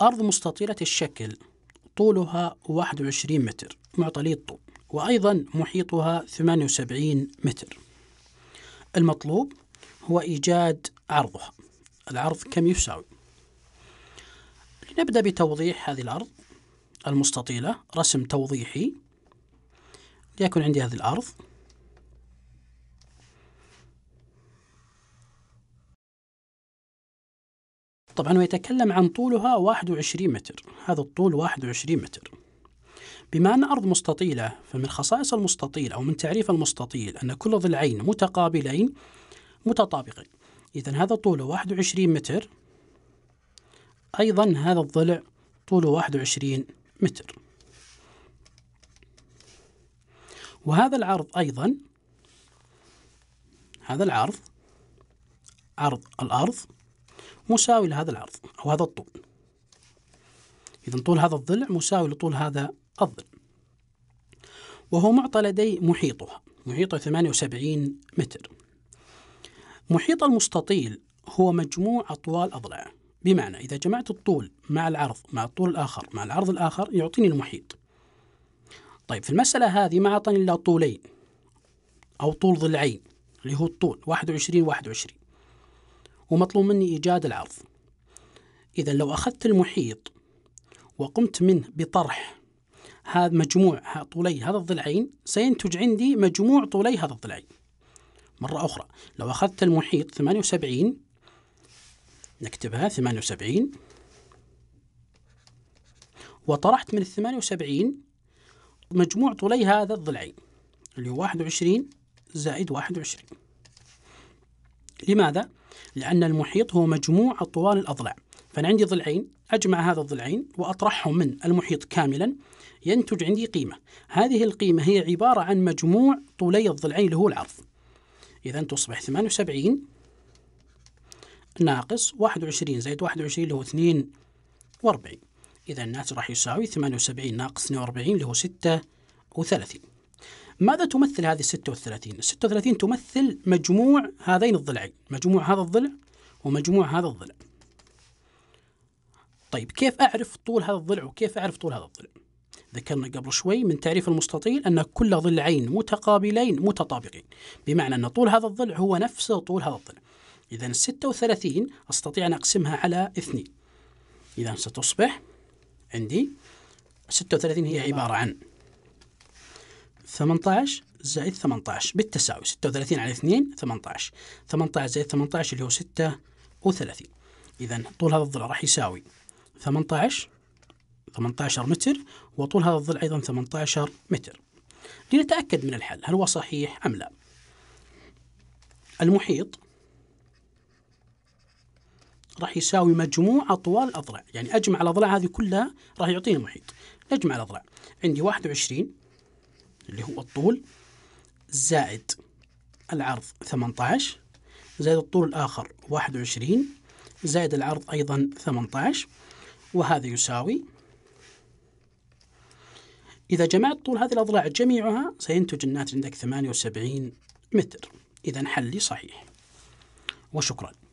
أرض مستطيلة الشكل طولها 21 متر معطلي الطول وأيضا محيطها 78 متر المطلوب هو إيجاد عرضها العرض كم يساوي لنبدأ بتوضيح هذه الأرض المستطيلة رسم توضيحي ليكن عندي هذه الأرض طبعا ويتكلم عن طولها 21 متر هذا الطول 21 متر بما أن أرض مستطيلة فمن خصائص المستطيل أو من تعريف المستطيل أن كل ضلعين متقابلين متطابقين إذا هذا طوله 21 متر أيضا هذا الضلع طوله 21 متر وهذا العرض أيضا هذا العرض عرض الأرض مساوي لهذا العرض أو هذا الطول إذا طول هذا الضلع مساوي لطول هذا الضلع وهو معطى لدي محيطها محيطه 78 متر محيط المستطيل هو مجموع أطوال أضلاعه بمعنى إذا جمعت الطول مع العرض مع الطول الآخر مع العرض الآخر يعطيني المحيط طيب في المسألة هذه ما أعطاني إلا طولين أو طول ضلعين اللي هو الطول 21 21 ومطلوب مني إيجاد العرض إذا لو أخذت المحيط وقمت منه بطرح هذا مجموع طولي هذا الضلعين سينتج عندي مجموع طولي هذا الضلعين مرة أخرى لو أخذت المحيط 78 نكتبها 78 وطرحت من ال 78 مجموع طولي هذا الضلعين اللي هو 21 زائد 21 لماذا؟ لأن المحيط هو مجموع طوال الأضلاع فأنا عندي ضلعين أجمع هذا الضلعين وأطرحهم من المحيط كاملا ينتج عندي قيمة هذه القيمة هي عبارة عن مجموع طولي الضلعين اللي هو العرض إذا تصبح 78 ناقص 21 زائد 21 اللي هو 42 إذا الناتج راح يساوي 78 ناقص 42 اللي هو 36 ماذا تمثل هذه 36 36 تمثل مجموع هذين الضلعين مجموع هذا الضلع ومجموع هذا الضلع طيب كيف أعرف طول هذا الضلع وكيف أعرف طول هذا الضلع ذكرنا قبل شوي من تعريف المستطيل أن كل ضلعين متقابلين متطابقين بمعنى أن طول هذا الضلع هو نفس طول هذا الضلع إذا 36 أستطيع أن أقسمها على اثنين إذا ستصبح عندي 36 هي عبارة عن 18 زائد 18 بالتساوي 36 على 2 18 18 زائد 18 اللي هو 36 إذا طول هذا الضلع راح يساوي 18 18 متر وطول هذا الضلع أيضا 18 متر لنتأكد من الحل هل هو صحيح أم لا المحيط راح يساوي مجموع أطوال الأضلاع يعني أجمع الأضلاع هذه كلها راح يعطيني محيط نجمع الأضلاع عندي 21 اللي هو الطول زائد العرض 18 زائد الطول الآخر 21 زائد العرض أيضا 18 وهذا يساوي إذا جمعت طول هذه الأضلاع جميعها سينتج الناتج عندك 78 متر إذا حلي صحيح وشكراً